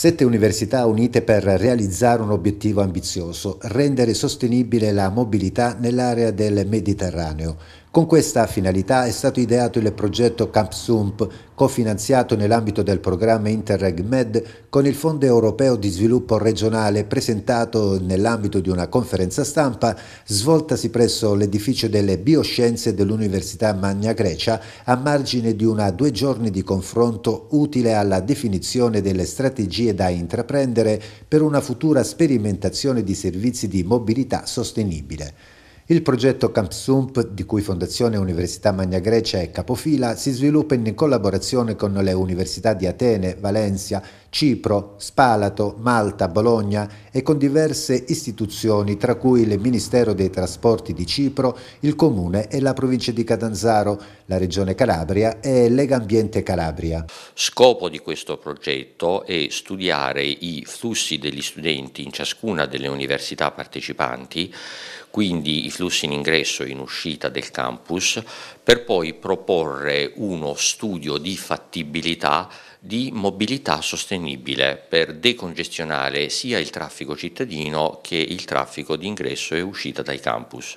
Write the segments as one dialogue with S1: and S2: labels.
S1: Sette università unite per realizzare un obiettivo ambizioso, rendere sostenibile la mobilità nell'area del Mediterraneo. Con questa finalità è stato ideato il progetto CAMPSUMP, cofinanziato nell'ambito del programma Interreg Med con il Fondo europeo di sviluppo regionale, presentato nell'ambito di una conferenza stampa svoltasi presso l'edificio delle bioscienze dell'Università Magna Grecia a margine di una due giorni di confronto utile alla definizione delle strategie da intraprendere per una futura sperimentazione di servizi di mobilità sostenibile. Il progetto CampSump, di cui Fondazione Università Magna Grecia è capofila, si sviluppa in collaborazione con le università di Atene, Valencia, Cipro, Spalato, Malta, Bologna e con diverse istituzioni tra cui il Ministero dei Trasporti di Cipro, il Comune e la provincia di Catanzaro, la Regione Calabria e l'Egambiente Calabria.
S2: Scopo di questo progetto è studiare i flussi degli studenti in ciascuna delle università partecipanti, quindi i flussi in ingresso e in uscita del campus, per poi proporre uno studio di fattibilità di mobilità sostenibile per decongestionare sia il traffico cittadino che il traffico di ingresso e uscita dai campus.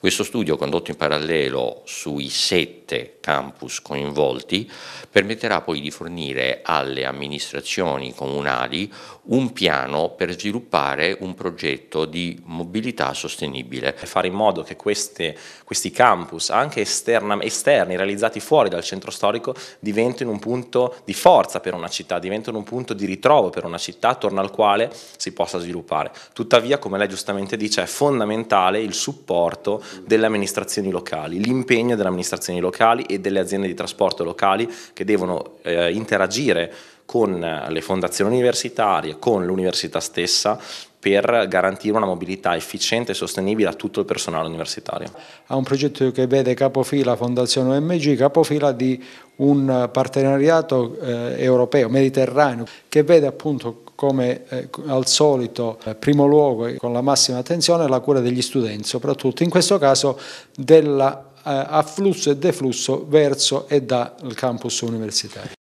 S2: Questo studio condotto in parallelo sui sette campus coinvolti permetterà poi di fornire alle amministrazioni comunali
S3: un piano per sviluppare un progetto di mobilità sostenibile. Fare in modo che queste, questi campus, anche esterni realizzati fuori dal centro storico, diventino un punto di forza forza per una città, diventano un punto di ritrovo per una città attorno al quale si possa sviluppare. Tuttavia, come lei giustamente dice, è fondamentale il supporto delle amministrazioni locali, l'impegno delle amministrazioni locali e delle aziende di trasporto locali che devono eh, interagire con le fondazioni universitarie, con l'università stessa per garantire una mobilità efficiente e sostenibile a tutto il personale universitario.
S4: Ha un progetto che vede capofila Fondazione OMG, capofila di un partenariato eh, europeo, mediterraneo, che vede appunto come eh, al solito eh, primo luogo e eh, con la massima attenzione la cura degli studenti, soprattutto in questo caso dell'afflusso eh, e deflusso verso e dal campus universitario.